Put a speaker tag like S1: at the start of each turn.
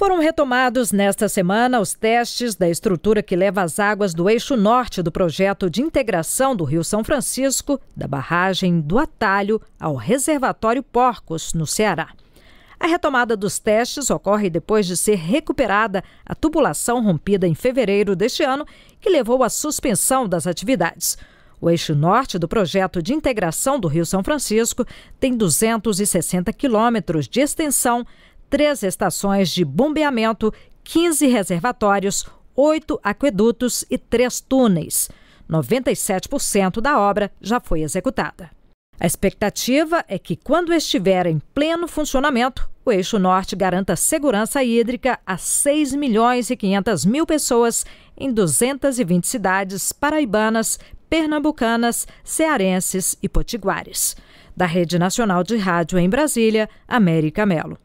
S1: Foram retomados nesta semana os testes da estrutura que leva as águas do eixo norte do projeto de integração do Rio São Francisco, da barragem do Atalho ao Reservatório Porcos, no Ceará. A retomada dos testes ocorre depois de ser recuperada a tubulação rompida em fevereiro deste ano, que levou à suspensão das atividades. O eixo norte do projeto de integração do Rio São Francisco tem 260 quilômetros de extensão, três estações de bombeamento, 15 reservatórios, oito aquedutos e três túneis. 97% da obra já foi executada. A expectativa é que, quando estiver em pleno funcionamento, o Eixo Norte garanta segurança hídrica a 6 milhões e 500 mil pessoas em 220 cidades paraibanas, pernambucanas, cearenses e potiguares. Da Rede Nacional de Rádio em Brasília, América Melo.